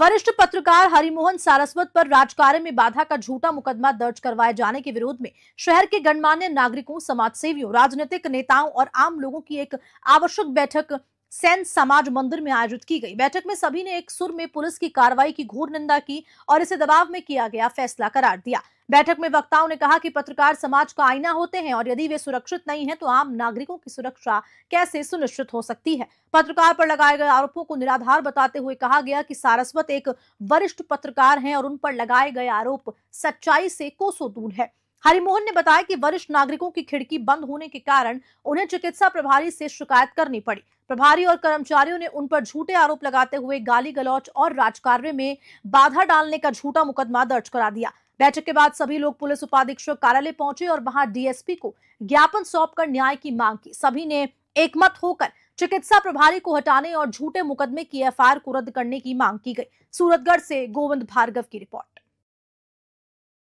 वरिष्ठ पत्रकार हरिमोहन सारस्वत पर राजकार्य में बाधा का झूठा मुकदमा दर्ज करवाए जाने के विरोध में शहर के गणमान्य नागरिकों समाजसेवियों राजनीतिक नेताओं और आम लोगों की एक आवश्यक बैठक सैन समाज मंदिर में आयोजित की गई बैठक में सभी ने एक सुर में पुलिस की कार्रवाई की घोर निंदा की और इसे दबाव में किया गया फैसला करार दिया बैठक में वक्ताओं ने कहा कि पत्रकार समाज का आईना होते हैं और यदि वे सुरक्षित नहीं हैं तो आम नागरिकों की सुरक्षा कैसे सुनिश्चित हो सकती है पत्रकार पर लगाए गए आरोपों को निराधार बताते हुए कहा गया कि सारस्वत एक वरिष्ठ पत्रकार हैं और उन पर लगाए गए आरोप सच्चाई से कोसों दूर है हरिमोहन ने बताया कि वरिष्ठ नागरिकों की खिड़की बंद होने के कारण उन्हें चिकित्सा प्रभारी से शिकायत करनी पड़ी प्रभारी और कर्मचारियों ने उन पर झूठे आरोप लगाते हुए गाली गलौच और राजकार्य में बाधा डालने का झूठा मुकदमा दर्ज करा दिया बैठक के बाद सभी लोग पुलिस उपाधीक्षक कार्यालय पहुंचे और वहां डीएसपी को ज्ञापन सौंप न्याय की मांग की सभी ने एकमत होकर चिकित्सा प्रभारी को हटाने और झूठे मुकदमे की एफआईआर को रद्द करने की मांग की गई सूरतगढ़ से गोविंद भार्गव की रिपोर्ट